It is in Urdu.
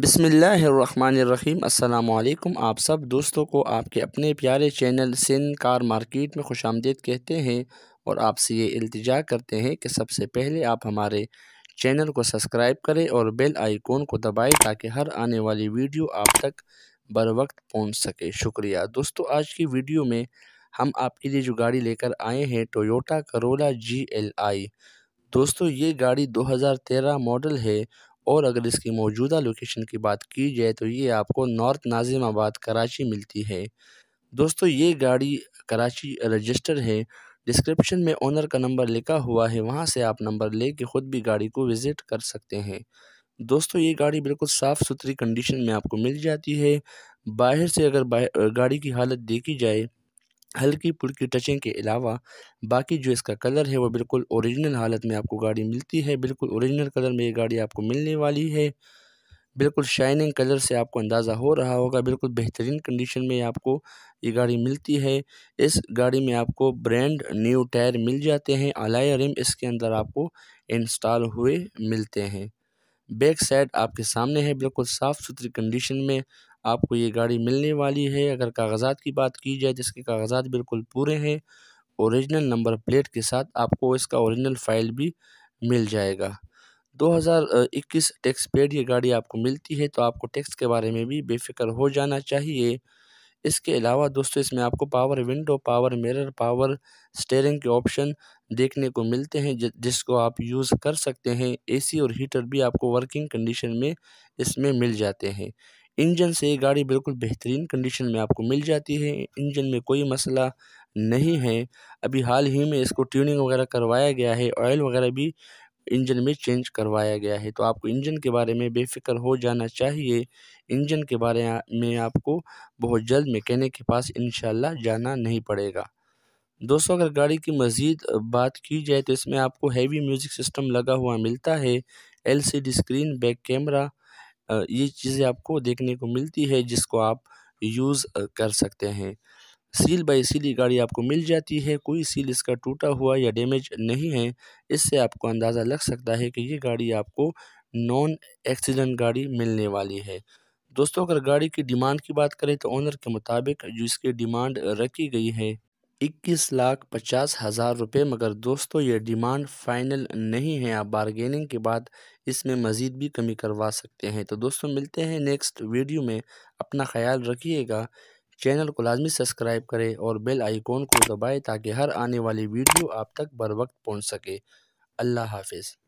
بسم اللہ الرحمن الرحیم السلام علیکم آپ سب دوستوں کو آپ کے اپنے پیارے چینل سن کار مارکیٹ میں خوش آمدید کہتے ہیں اور آپ سے یہ التجا کرتے ہیں کہ سب سے پہلے آپ ہمارے چینل کو سبسکرائب کریں اور بیل آئیکون کو دبائیں تاکہ ہر آنے والی ویڈیو آپ تک بر وقت پہنچ سکے شکریہ دوستو آج کی ویڈیو میں ہم آپ کے لیے جو گاڑی لے کر آئے ہیں ٹویوٹا کرولا جی ایل آئی دوستو یہ گاڑی دو ہزار تیرہ ماڈل ہے اور اگر اس کی موجودہ لوکیشن کی بات کی جائے تو یہ آپ کو نارتھ ناظم آباد کراچی ملتی ہے دوستو یہ گاڑی کراچی رجسٹر ہے ڈسکرپشن میں اونر کا نمبر لکھا ہوا ہے وہاں سے آپ نمبر لے کے خود بھی گاڑی کو وزٹ کر سکتے ہیں دوستو یہ گاڑی بالکل صاف ستھری کنڈیشن میں آپ کو مل جاتی ہے باہر سے اگر گاڑی کی حالت دیکھی جائے ہلکی پھلکی ٹچنگ کے علاوہ باقی جو اس کا کلر ہے وہ بالکل اوریجنل حالت میں آپ کو گاڑی ملتی ہے بالکل اوریجنل کلر میں یہ گاڑی آپ کو ملنے والی ہے بالکل شائننگ کلر سے آپ کو اندازہ ہو رہا ہوگا بالکل بہترین کنڈیشن میں آپ کو یہ گاڑی ملتی ہے اس گاڑی میں آپ کو برینڈ نیو ٹائر مل جاتے ہیں آلائی رم اس کے اندر آپ کو انسٹال ہوئے ملتے ہیں بیک سائڈ آپ کے سامنے ہے بالکل صاف ستھری کنڈیشن میں آپ کو یہ گاڑی ملنے والی ہے اگر کاغذات کی بات کی جائے جس کے کاغذات بالکل پورے ہیں اوریجنل نمبر پلیٹ کے ساتھ آپ کو اس کا اوریجنل فائل بھی مل جائے گا دو ہزار اکیس ٹیکس پیڈ یہ گاڑی آپ کو ملتی ہے تو آپ کو ٹیکس کے بارے میں بھی بے فکر ہو جانا چاہیے اس کے علاوہ دوستو اس میں آپ کو power window power mirror power steering کے آپشن دیکھنے کو ملتے ہیں جس کو آپ یوز کر سکتے ہیں اے سی اور ہیٹر بھی آپ کو ورکنگ کنڈیشن میں اس میں مل جاتے ہیں انجن سے یہ گاڑی بالکل بہترین کنڈیشن میں آپ کو مل جاتی ہے انجن میں کوئی مسئلہ نہیں ہے ابھی حال ہی میں اس کو ٹیوننگ وغیرہ کروایا گیا ہے آئل وغیرہ بھی انجن میں چینج کروایا گیا ہے تو آپ کو انجن کے بارے میں بے فکر ہو جانا چاہیے انجن کے بارے میں آپ کو بہت جلد میکینک کے پاس انشاءاللہ جانا نہیں پڑے گا دوستو اگر گاڑی کی مزید بات کی جائے تو اس میں آپ کو ہیوی میوزک سسٹم لگا ہوا ملتا ہے L C D screen back camera یہ چیزیں آپ کو دیکھنے کو ملتی ہے جس کو آپ یوز کر سکتے ہیں سیل بائی سیل یہ گاڑی آپ کو مل جاتی ہے کوئی سیل اس کا ٹوٹا ہوا یا ڈیمیج نہیں ہے اس سے آپ کو اندازہ لگ سکتا ہے کہ یہ گاڑی آپ کو نان ایکسیڈنٹ گاڑی ملنے والی ہے دوستوں اگر گاڑی کی ڈیمانڈ کی بات کریں تو اونر کے مطابق جو اس کی ڈیمانڈ رکھی گئی ہے اکیس لاکھ پچاس ہزار روپے مگر دوستو یہ ڈیمانڈ فائنل نہیں ہے آپ بارگیننگ کے بعد اس میں مزید بھی کمی کروا سکتے ہیں تو دوستو ملتے ہیں نیکسٹ ویڈیو میں اپنا خیال رکھیے گا چینل کو لازمی سبسکرائب کرے اور بیل آئیکن کو دبائیں تاکہ ہر آنے والی ویڈیو آپ تک بر وقت پہنچ سکے اللہ حافظ